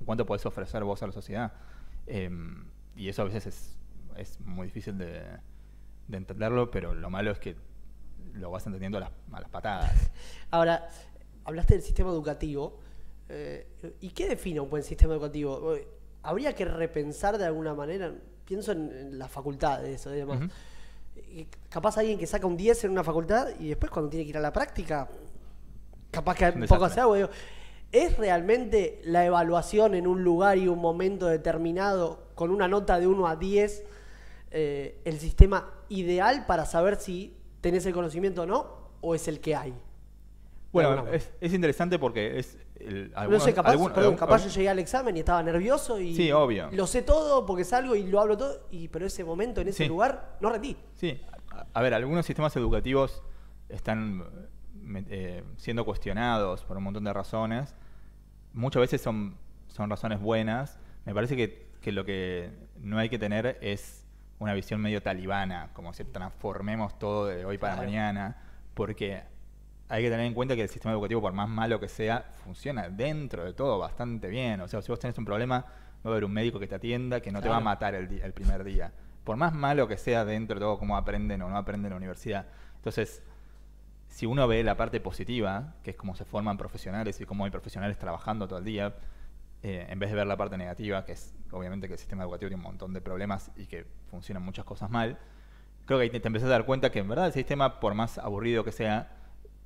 ¿Cuánto podés ofrecer vos a la sociedad? Em, y eso a veces es, es muy difícil de, entenderlo, pero lo malo es que lo vas entendiendo a las, malas patadas. Ahora, hablaste del sistema educativo. Eh, ¿Y qué define un buen sistema educativo? Habría que repensar de alguna manera, pienso en, las facultades y demás. Capaz alguien que saca un 10 en una facultad y después cuando tiene que ir a la práctica, capaz que poco hace ¿Es realmente la evaluación en un lugar y un momento determinado con una nota de 1 a 10? Eh, el sistema ideal para saber si tenés el conocimiento o no, o es el que hay. Bueno, es, interesante porque es... El, no sé, capaz, eh, yo llegué al examen y estaba nervioso y... Sí, Lo sé todo porque salgo y lo hablo todo, y, pero ese momento, en ese lugar, no rendí. Sí. A ver, algunos sistemas educativos están eh, siendo cuestionados por un montón de razones. Muchas veces son, son razones buenas. Me parece que lo que no hay que tener es una visión medio talibana, como si transformemos todo de hoy para mañana, porque hay que tener en cuenta que el sistema educativo, por más malo que sea, funciona dentro de todo bastante bien. O sea, si vos tenés un problema, va a haber un médico que te atienda que no te va a matar el, el, primer día. Por más malo que sea dentro de todo, cómo aprenden o no aprenden en la universidad. Entonces, si uno ve la parte positiva, que es cómo se forman profesionales y cómo hay profesionales trabajando todo el día, eh, en vez de ver la parte negativa, que es obviamente que el sistema educativo tiene un montón de problemas y que funcionan muchas cosas mal, creo que te, te a dar cuenta que en verdad el sistema, por más aburrido que sea,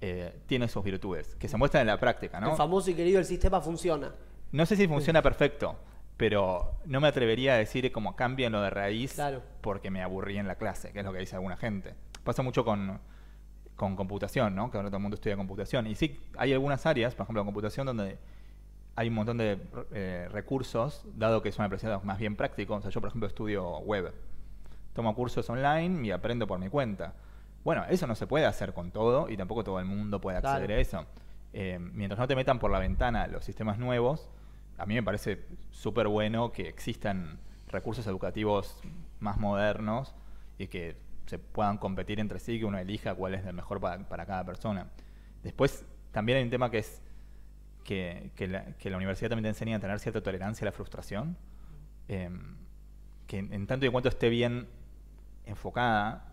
eh, tiene sus virtudes, que se muestran en la práctica, ¿no? El famoso y querido el sistema funciona. No sé si funciona perfecto, pero no me atrevería a decir como cambian lo de raíz porque me aburrí en la clase, que es lo que dice alguna gente. Pasa mucho con, con computación, ¿no? Que ahora todo el mundo estudia computación. Y sí, hay algunas áreas, por ejemplo, en computación, donde hay un montón de eh, recursos, dado que son apreciados más bien prácticos. yo, por ejemplo, estudio web. Tomo cursos online y aprendo por mi cuenta. Bueno, eso no se puede hacer con todo y tampoco todo el mundo puede acceder a eso. Eh, mientras no te metan por la ventana los sistemas nuevos, a mí me parece súper bueno que existan recursos educativos más modernos y que se puedan competir entre sí, que uno elija cuál es el mejor para cada persona. Después, también hay un tema que es que, la, universidad también te enseña a tener cierta tolerancia a la frustración, em, que en, tanto y en cuanto esté bien enfocada,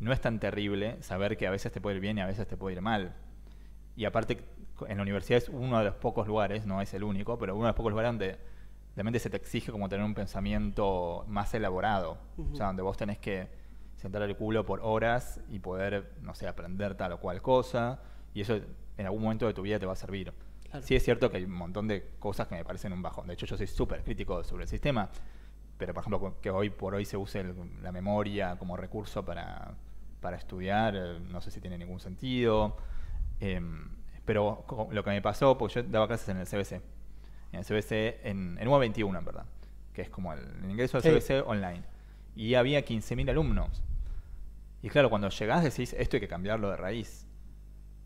no es tan terrible saber que a veces te puede ir bien y a veces te puede ir mal. Y aparte, en la universidad es uno de los pocos lugares, no es el único, pero uno de los pocos lugares donde realmente se te exige como tener un pensamiento más elaborado, o sea, donde vos tenés que sentar el culo por horas y poder, no sé, aprender tal o cual cosa, y eso en algún momento de tu vida te va a servir. Sí es cierto que hay un montón de cosas que me parecen un bajón. De hecho, yo soy súper crítico sobre el sistema, pero por ejemplo, que hoy por hoy se use la memoria como recurso para, estudiar, eh, no sé si tiene ningún sentido. Em, pero lo que me pasó, pues yo daba clases en el CBC, en el CBC, en, en 21 en verdad, que es como el, ingreso al CBC online. Y había 15.000 alumnos. Y claro, cuando llegás decís, esto hay que cambiarlo de raíz.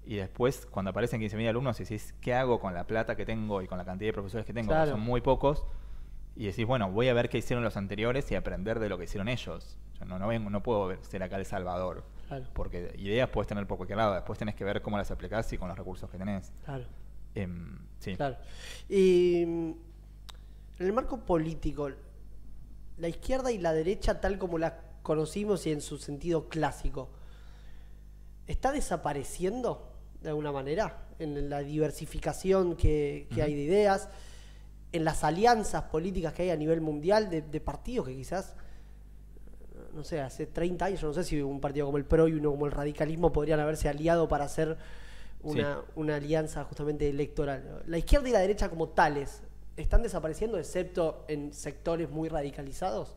Y después, cuando aparecen 15.000 alumnos, decís, ¿qué hago con la plata que tengo y con la cantidad de profesores que tengo? Que son muy pocos. Y decís, bueno, voy a ver qué hicieron los anteriores y aprender de lo que hicieron ellos. Yo no, no, vengo, no puedo ser acá el salvador. Porque ideas puedes tener por cualquier lado. Después tenés que ver cómo las aplicás y con los recursos que tenés. Claro. Em, mm, en el marco político, la izquierda y la derecha, tal como las conocimos y en su sentido clásico, ¿está desapareciendo? de alguna manera, en la diversificación que, que hay de ideas, en las alianzas políticas que hay a nivel mundial de, partidos que quizás, no sé, hace 30 años, yo no sé si un partido como el PRO y uno como el radicalismo podrían haberse aliado para hacer una, alianza justamente electoral. La izquierda y la derecha como tales, ¿están desapareciendo excepto en sectores muy radicalizados?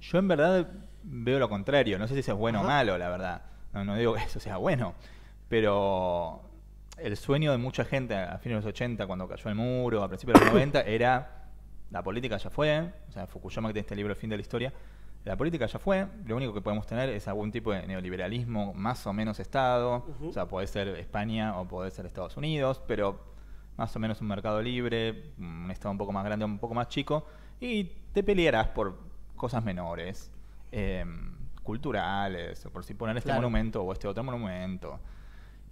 Yo en verdad veo lo contrario, no sé si es bueno o malo, la verdad. No, no digo que eso sea bueno, pero el sueño de mucha gente a fines de los 80, cuando cayó el muro, a principios de los 90, era la política ya fue, o sea, Fukuyama que tiene este libro El fin de la historia, la política ya fue, lo único que podemos tener es algún tipo de neoliberalismo más o menos Estado, o sea, puede ser España o puede ser Estados Unidos, pero más o menos un mercado libre, un Estado un poco más grande, un poco más chico, y te pelearás por cosas menores, eh, culturales, o por si poner este monumento o este otro monumento.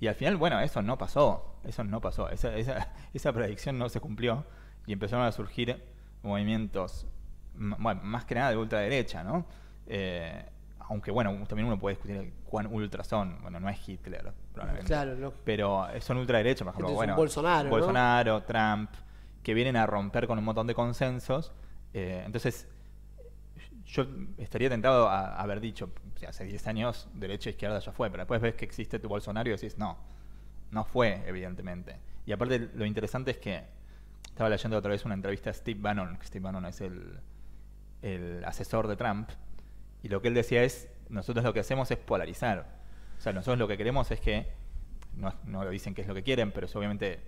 Y al final, bueno, eso no pasó, eso no pasó, esa, predicción no se cumplió y empezaron a surgir movimientos, bueno, más que nada de ultraderecha, ¿no? Eh, aunque bueno, también uno puede discutir cuán ultra son, bueno, no es Hitler, probablemente. Pero eh, son ultraderecha, por ejemplo, este bueno, Bolsonaro, Bolsonaro Trump, que vienen a romper con un montón de consensos. Eh, entonces, yo estaría tentado a haber dicho, hace 10 años derecha e izquierda ya fue, pero después ves que existe tu Bolsonaro y decís, no, no fue, evidentemente. Y aparte lo interesante es que estaba leyendo otra vez una entrevista a Steve Bannon, que Steve Bannon es el, asesor de Trump, y lo que él decía es, nosotros lo que hacemos es polarizar. O sea, nosotros lo que queremos es que, no, lo dicen que es lo que quieren, pero obviamente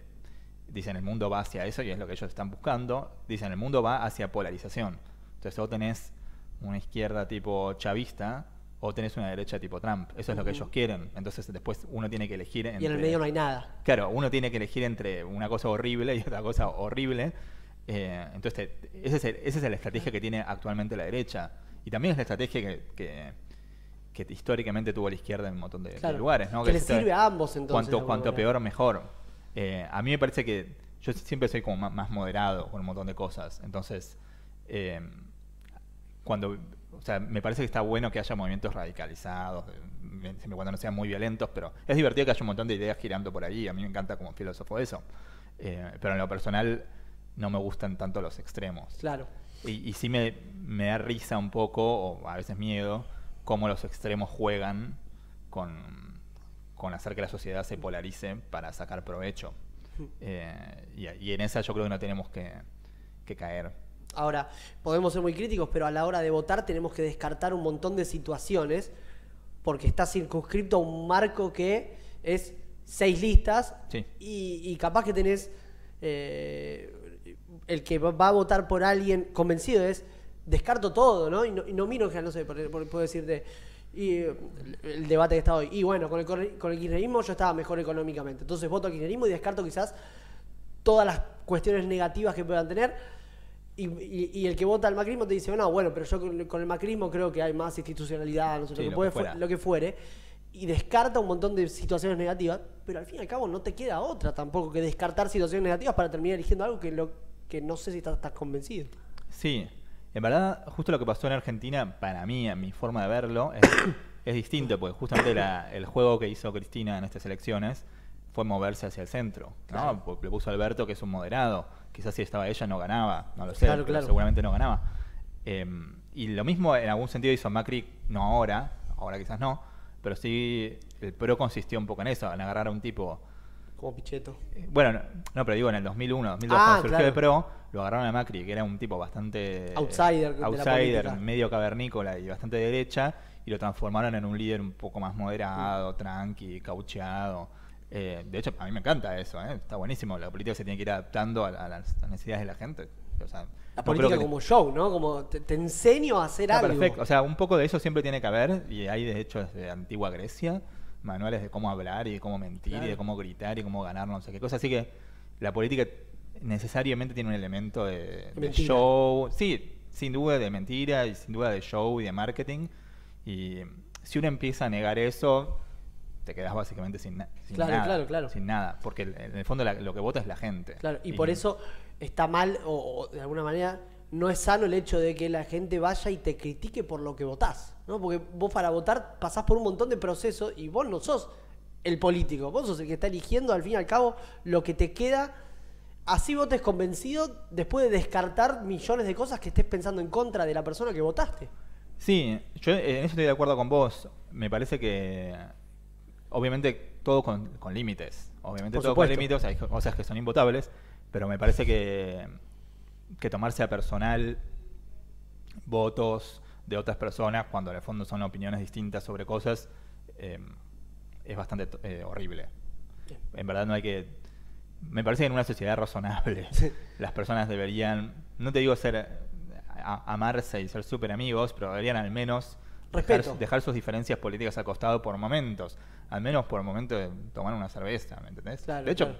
dicen el mundo va hacia eso y es lo que ellos están buscando, dicen el mundo va hacia polarización. Entonces vos tenés una izquierda tipo chavista o tenés una derecha tipo Trump. Eso es lo que ellos quieren. Entonces después uno tiene que elegir entre... Y en el medio no hay nada. Claro, uno tiene que elegir entre una cosa horrible y otra cosa horrible. Eh, entonces, ese esa es la estrategia que tiene actualmente la derecha. Y también es la estrategia que, que, históricamente tuvo la izquierda en un montón de, lugares. ¿no? Que, sirve a ambos entonces. Cuanto, peor, mejor. Eh, a mí me parece que yo siempre soy como más moderado con un montón de cosas. Entonces... Eh, cuando, o sea, me parece que está bueno que haya movimientos radicalizados, cuando no sean muy violentos, pero es divertido que haya un montón de ideas girando por allí. a mí me encanta como filósofo eso, eh, pero en lo personal no me gustan tanto los extremos. Claro. Y, sí me, me, da risa un poco, o a veces miedo, cómo los extremos juegan con, hacer que la sociedad se polarice para sacar provecho. Hmm. Eh, y, en esa yo creo que no tenemos que caer. Ahora, podemos ser muy críticos, pero a la hora de votar tenemos que descartar un montón de situaciones porque está circunscrito a un marco que es seis listas y, capaz que tenés eh, el que va a votar por alguien convencido es descarto todo, ¿no? Y no, miro no sé, puedo decirte eh, el debate que está hoy. Y bueno, con el, con kirchnerismo yo estaba mejor económicamente. Entonces voto al kirchnerismo y descarto quizás todas las cuestiones negativas que puedan tener y, el que vota al macrismo te dice, no, bueno, pero yo con, el macrismo creo que hay más institucionalidad, lo, que, fuere. Y descarta un montón de situaciones negativas, pero al fin y al cabo no te queda otra tampoco que descartar situaciones negativas para terminar eligiendo algo que, lo, que no sé si estás, convencido. Sí, en verdad, justo lo que pasó en Argentina, para mí, en mi forma de verlo, es, distinto, porque justamente el juego que hizo Cristina en estas elecciones fue moverse hacia el centro. ¿no? Le puso Alberto, que es un moderado quizás si estaba ella no ganaba, no lo sé, seguramente no ganaba. Em, y lo mismo en algún sentido hizo Macri, no ahora, ahora quizás no, pero sí el PRO consistió un poco en eso, en agarrar a un tipo... Como Pichetto. Eh, bueno, no, pero digo, en el 2001, 2002, ah, cuando surgió el PRO, lo agarraron a Macri, que era un tipo bastante... Outsider. outsider, medio cavernícola y bastante derecha, y lo transformaron en un líder un poco más moderado, tranqui, caucheado eh, de hecho, a mí me encanta eso, ¿eh? está buenísimo. La política se tiene que ir adaptando a, las necesidades de la gente. la política como show, ¿no? Como te, enseño a hacer algo. Perfecto, o sea, un poco de eso siempre tiene que haber, y hay de hecho desde antigua Grecia manuales de cómo hablar y de cómo mentir y de cómo gritar y cómo ganar, no sé qué cosa. Así que la política necesariamente tiene un elemento de, de show, sí, sin duda de mentira y sin duda de show y de marketing. Y si uno empieza a negar eso, te quedas básicamente sin, claro, nada. Claro, claro, Sin nada, porque en el fondo lo que vota es la gente. Claro, y, por eso está mal, o, de alguna manera, no es sano el hecho de que la gente vaya y te critique por lo que votás, ¿no? Porque vos para votar pasás por un montón de procesos y vos no sos el político, vos sos el que está eligiendo al fin y al cabo lo que te queda así votes convencido después de descartar millones de cosas que estés pensando en contra de la persona que votaste. Sí, yo en eso estoy de acuerdo con vos. Me parece que obviamente todo con, límites. Obviamente todo con límites, hay cosas que son imbotables, pero me parece que, que tomarse a personal votos de otras personas cuando en el fondo son opiniones distintas sobre cosas em, es bastante eh, horrible. En verdad no hay que... Me parece que en una sociedad razonable las personas deberían, no te digo ser amarse y ser súper amigos, pero deberían al menos Dejar, sus diferencias políticas a costado por momentos, al menos por el momento de tomar una cerveza, ¿me entendés? de hecho,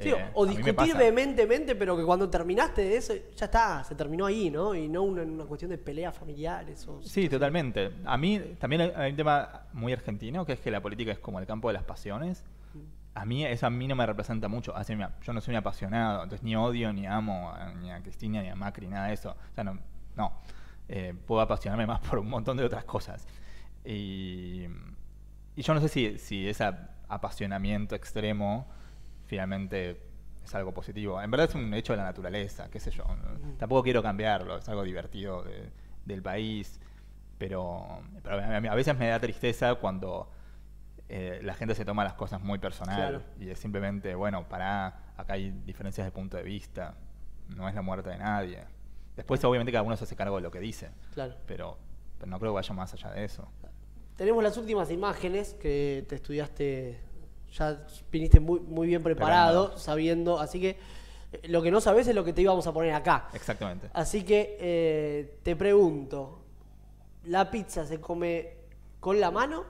eh, o discutir vehementemente, pero que cuando terminaste de eso, ya está, se terminó ahí, ¿no? Y no en una cuestión de peleas familiares. sí, totalmente. A mí también hay, un tema muy argentino, que es que la política es como el campo de las pasiones. Mm. A mí eso a mí no me representa mucho. Así, yo no soy un apasionado, entonces ni odio, ni amo ni a Cristina, ni a Macri, nada de eso. O sea, no. no. Eh, puedo apasionarme más por un montón de otras cosas. Y, yo no sé si, ese apasionamiento extremo finalmente es algo positivo. En verdad es un hecho de la naturaleza, qué sé yo. Tampoco quiero cambiarlo, es algo divertido del país, pero, a, veces me da tristeza cuando eh, la gente se toma las cosas muy personal y es simplemente, bueno, para acá hay diferencias de punto de vista, no es la muerte de nadie. Después, obviamente, cada uno se hace cargo de lo que dice. Claro. Pero, no creo que vaya más allá de eso. Tenemos las últimas imágenes que te estudiaste, ya viniste muy, muy bien preparado, sabiendo, así que eh, lo que no sabes es lo que te íbamos a poner acá. Exactamente. Así que eh, te pregunto, ¿la pizza se come con la mano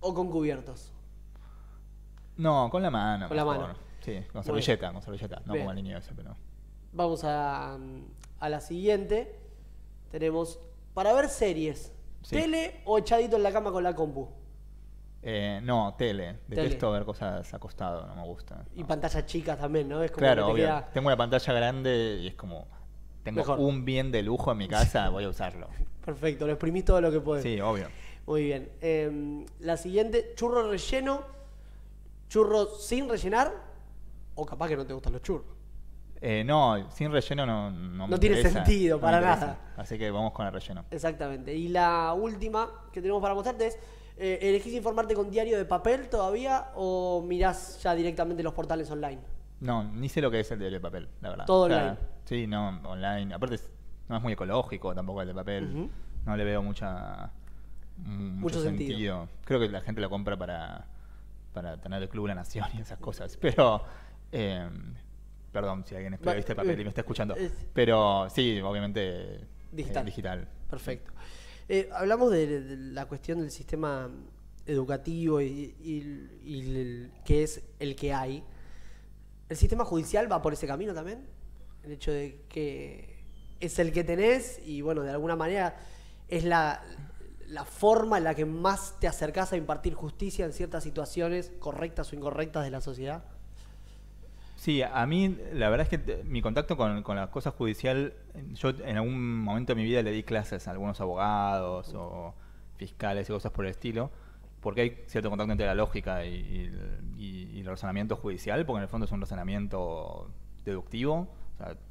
o con cubiertos? No, con la mano. Con la mano. Sí, con servilleta, con servilleta, no con como el niño ese, pero... Vamos a, mm, a la siguiente tenemos para ver series. ¿Tele o echadito en la cama con la compu? Eh, no, tele. Detesto ver cosas acostado, no me gusta. Y pantallas chicas también, ¿no? Es claro, obvio. Tengo una pantalla grande y es como. Tengo un bien de lujo en mi casa, voy a usarlo. Perfecto, lo exprimís todo lo que puedes. Sí, obvio. Muy bien. Em, la siguiente, churro relleno, churro sin rellenar, o capaz que no te gustan los churros. Eh, no, sin relleno no, no, no tiene sentido para nada. Así que vamos con el relleno. Exactamente. Y la última que tenemos para mostrarte es, eh, ¿elegís informarte con diario de papel todavía o mirás ya directamente los portales online? No, ni sé lo que es el diario de papel, la verdad. Todo online. Sí, no, online. Aparte no es muy ecológico tampoco el de papel. No le veo mucha mm, mucho, sentido. Creo que la gente lo compra para, para tener el club La Nación y esas cosas. Pero... Eh, Perdón si alguien es este eh, papel y me está escuchando. Pero sí, obviamente. Digital. Eh, Perfecto. Eh, hablamos de, la cuestión del sistema educativo y, que es el que hay. ¿El sistema judicial va por ese camino también? El hecho de que es el que tenés y, bueno, de alguna manera es la, la forma en la que más te acercás a impartir justicia en ciertas situaciones correctas o incorrectas de la sociedad. Sí, a mí la verdad es que mi contacto con, con, la cosa judicial, yo en algún momento de mi vida le di clases a algunos abogados o fiscales y cosas por el estilo, porque hay cierto contacto entre la lógica y, y, el razonamiento judicial, porque en el fondo es un razonamiento deductivo,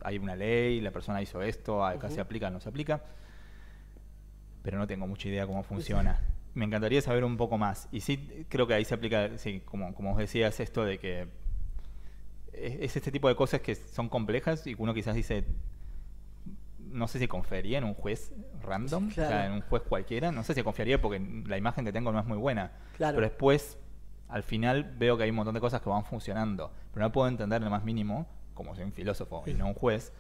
hay una ley, la persona hizo esto, acá se aplica, no se aplica, pero no tengo mucha idea cómo funciona. Me encantaría saber un poco más. Y sí, creo que ahí se aplica, sí, como, como vos decías, esto de que es este tipo de cosas que son complejas y uno quizás dice, no sé si confiaría en un juez random, en un juez cualquiera, no sé si confiaría porque la imagen que tengo no es muy buena, pero después, al final, veo que hay un montón de cosas que van funcionando, pero no puedo entender lo más mínimo, como soy un filósofo y no un juez,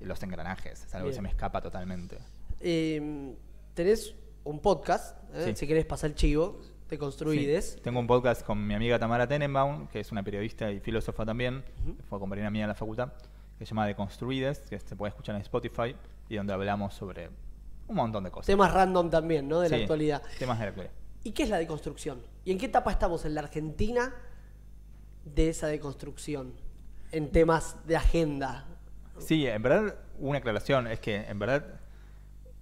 los engranajes, es algo que se me escapa totalmente. Em, tenés un podcast, ¿eh? si querés pasar el chivo, deconstruides. Tengo un podcast con mi amiga Tamara Tenenbaum, que es una periodista y filósofa también, fue compañera mía en la facultad, que se llama De Construides, que se puede escuchar en Spotify y donde hablamos sobre un montón de cosas. Temas random también, ¿no? De la actualidad. Temas de la actualidad. ¿Y qué es la deconstrucción? ¿Y en qué etapa estamos en la Argentina de esa deconstrucción? En temas de agenda. Sí, en verdad, una aclaración es que en verdad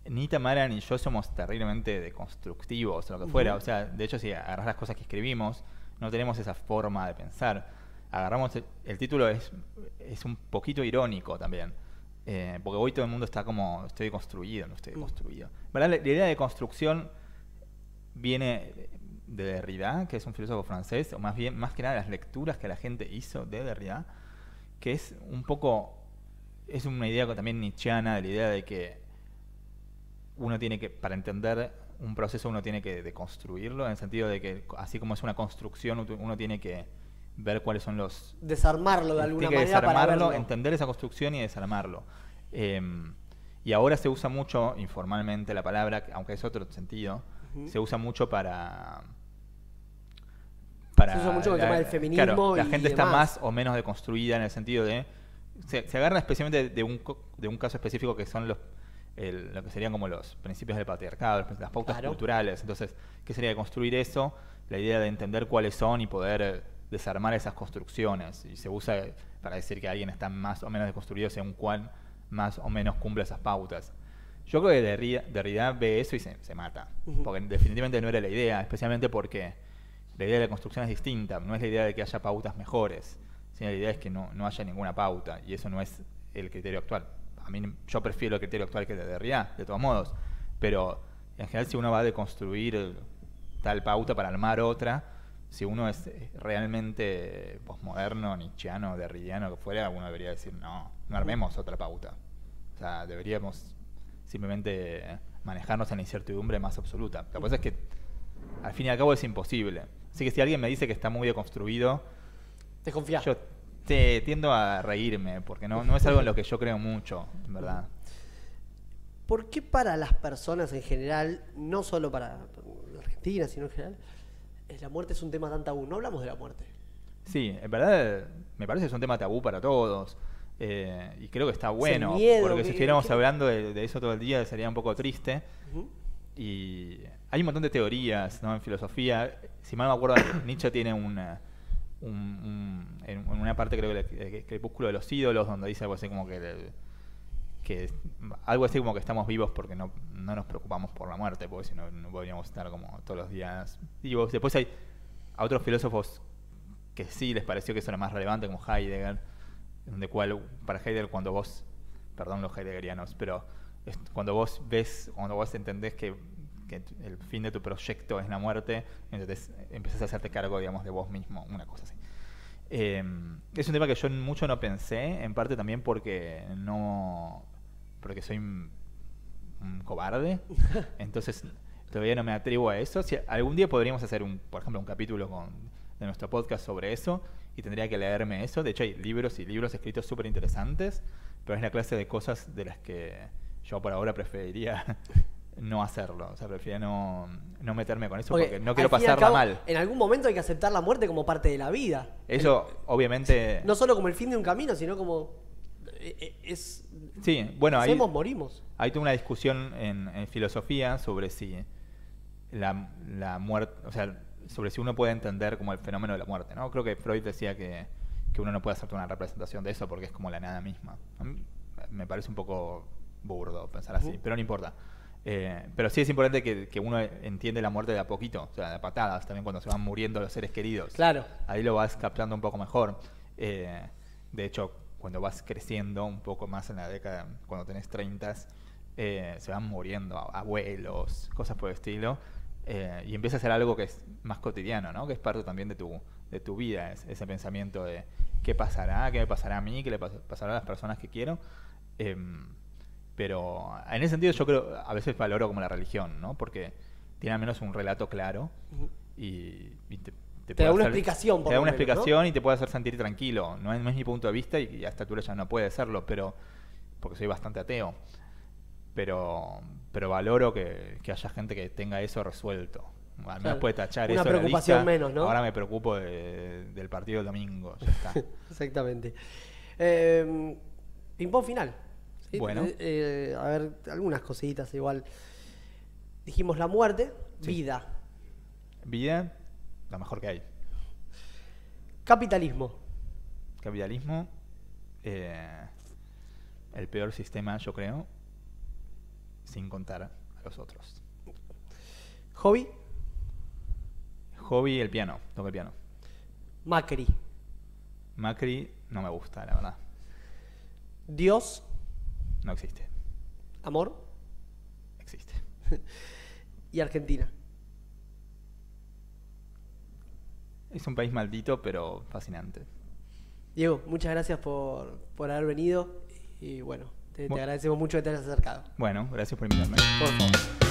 ni Tamara ni yo somos terriblemente deconstructivos, o lo que fuera. O sea, de hecho, si agarras las cosas que escribimos, no tenemos esa forma de pensar. Agarramos el, título, es, es un poquito irónico también. Eh, porque hoy todo el mundo está como, estoy construido, no estoy mm. construido. La, idea de construcción viene de Derrida, que es un filósofo francés, o más bien, más que nada, las lecturas que la gente hizo de Derrida, que es un poco, es una idea también nietzscheana, de la idea de que uno tiene que, para entender un proceso, uno tiene que deconstruirlo, en el sentido de que así como es una construcción, uno tiene que ver cuáles son los... Desarmarlo de alguna manera. Desarmarlo, entender esa construcción y desarmarlo. Em, y ahora se usa mucho, informalmente la palabra, aunque es otro sentido, se usa mucho para... para se usa mucho con el tema del feminismo. la gente está más o menos deconstruida en el sentido de... Se, agarra especialmente de un caso específico que son los lo que serían como los principios del patriarcado, las pautas culturales. Entonces, ¿qué sería construir eso? La idea de entender cuáles son y poder eh, desarmar esas construcciones. Y se usa eh, para decir que alguien está más o menos construido según cuál más o menos cumple esas pautas. Yo creo que Derrida, Derrida ve eso y se, mata. Porque definitivamente no era la idea, especialmente porque la idea de la construcción es distinta. No es la idea de que haya pautas mejores, sino la idea es que no, no haya ninguna pauta. Y eso no es el criterio actual a mí yo prefiero el criterio actual que el de Derrida, de todos modos. Pero en general, si uno va a deconstruir tal pauta para armar otra, si uno es eh, realmente posmoderno, nichiano, derridiano, que fuera, uno debería decir, no, no armemos otra pauta. O sea, deberíamos simplemente manejarnos en la incertidumbre más absoluta. la cosa es que, al fin y al cabo, es imposible. Así que si alguien me dice que está muy deconstruido, desconfía. Yo este, tiendo a reírme, porque no, es algo en lo que yo creo mucho, en verdad. ¿Por qué para las personas en general, no solo para Argentina, sino en general, eh, la muerte es un tema tan tabú? No hablamos de la muerte. Sí, en verdad me parece que es un tema tabú para todos. Eh, y creo que está bueno, porque si estuviéramos hablando de, eso todo el día sería un poco triste. Y hay un montón de teorías ¿no? en filosofía. Si mal no me acuerdo, Nietzsche tiene una, en, una parte creo que el eh, crepúsculo de los ídolos, donde dice algo así como que, algo así como que estamos vivos porque no, nos preocupamos por la muerte, porque si no, no podríamos estar como todos los días vivos. Después hay otros filósofos que sí les pareció que eso era más relevante, como Heidegger, donde cual, para Heidegger cuando vos, perdón los heideggerianos, pero cuando vos ves, cuando vos entendés que que el fin de tu proyecto es la muerte, entonces empezás a hacerte cargo, digamos, de vos mismo, una cosa así. Em, es un tema que yo mucho no pensé, en parte también porque no. porque soy un, cobarde. Entonces todavía no me atrevo a eso. Si algún día podríamos hacer un, por ejemplo, un capítulo con, de nuestro podcast sobre eso y tendría que leerme eso. De hecho, hay libros y libros escritos súper interesantes, pero es la clase de cosas de las que yo por ahora preferiría no hacerlo. O sea, prefiero no, meterme con eso porque, no quiero pasarla mal. En algún momento hay que aceptar la muerte como parte de la vida. Eso, obviamente. No solo como el fin de un camino, sino como. Eh, eh, es, sí, bueno, ahí. morimos. hay tuve una discusión en, filosofía sobre si la, la, muerte. O sea, sobre si uno puede entender como el fenómeno de la muerte, ¿no? Creo que Freud decía que, uno no puede hacerte una representación de eso porque es como la nada misma. me parece un poco burdo pensar así, pero no importa. Eh, pero sí es importante que, uno entiende la muerte de a poquito, o sea, de patadas, también cuando se van muriendo los seres queridos. Claro. Ahí lo vas captando un poco mejor. Eh, de hecho, cuando vas creciendo un poco más en la década, cuando tenés 30, eh, se van muriendo abuelos, cosas por el estilo, y empieza a ser algo que es más cotidiano, ¿no? Que es parte también de tu, de tu vida, es, ese pensamiento de qué pasará, qué me pasará a mí, qué le pasará a las personas que quiero. Em, pero en ese sentido yo creo, a veces valoro como la religión, ¿no? Porque tiene al menos un relato claro y, te, da una explicación. te da una explicación y te puede hacer sentir tranquilo. No es, mi punto de vista y, a esta altura ya no puede serlo, pero porque soy bastante ateo. Pero, pero valoro que, haya gente que tenga eso resuelto. Al menos puede tachar eso. Una preocupación menos, ¿no? Ahora me preocupo del partido del domingo. Ya está. Exactamente. Eh, final. Bueno. Eh, eh, a ver, algunas cositas igual. Dijimos la muerte, vida. Vida, la mejor que hay. Capitalismo. Capitalismo, eh, el peor sistema, yo creo, sin contar a los otros. Hobby. Hobby, el piano, toco el piano. Macri. Macri no me gusta, la verdad. Dios. No existe. ¿Amor? Existe. ¿Y Argentina? Es un país maldito, pero fascinante. Diego, muchas gracias por, haber venido y bueno, te, agradecemos mucho que te hayas acercado. Bueno, gracias por invitarme. Por favor.